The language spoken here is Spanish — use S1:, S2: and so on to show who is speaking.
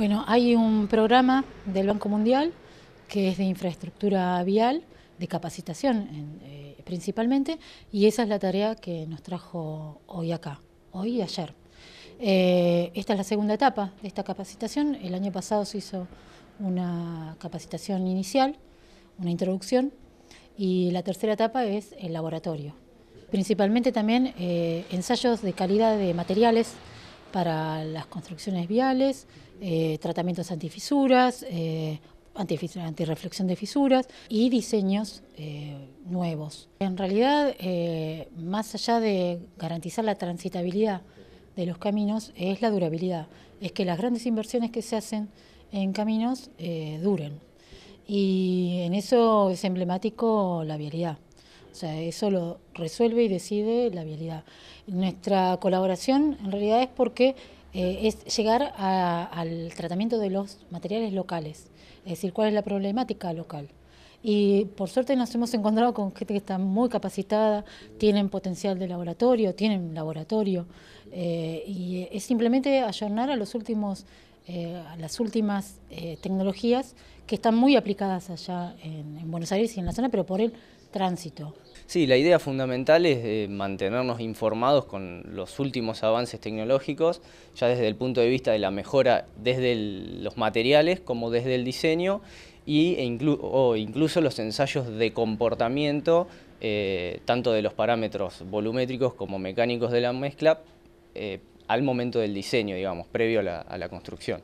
S1: Bueno, hay un programa del Banco Mundial que es de infraestructura vial, de capacitación eh, principalmente, y esa es la tarea que nos trajo hoy acá, hoy y ayer. Eh, esta es la segunda etapa de esta capacitación. El año pasado se hizo una capacitación inicial, una introducción, y la tercera etapa es el laboratorio. Principalmente también eh, ensayos de calidad de materiales para las construcciones viales, eh, tratamientos antifisuras, eh, antirreflexión de fisuras y diseños eh, nuevos. En realidad, eh, más allá de garantizar la transitabilidad de los caminos, es la durabilidad, es que las grandes inversiones que se hacen en caminos duren. Y en eso es emblemático la vialidad. O sea, eso lo resuelve y decide la vialidad. Nuestra colaboración en realidad es porque eh, es llegar al tratamiento de los materiales locales, es decir, cuál es la problemática local. Y por suerte nos hemos encontrado con gente que está muy capacitada, tienen potencial de laboratorio, tienen laboratorio, eh, y es simplemente ayornar a los últimos eh, las últimas eh, tecnologías que están muy aplicadas allá en, Buenos Aires y en la zona, pero por el tránsito.
S2: Sí, la idea fundamental es eh, mantenernos informados con los últimos avances tecnológicos, ya desde el punto de vista de la mejora desde los materiales como desde el diseño y, e o incluso los ensayos de comportamiento, tanto de los parámetros volumétricos como mecánicos de la mezcla, al momento del diseño, digamos, previo a la, a la construcción.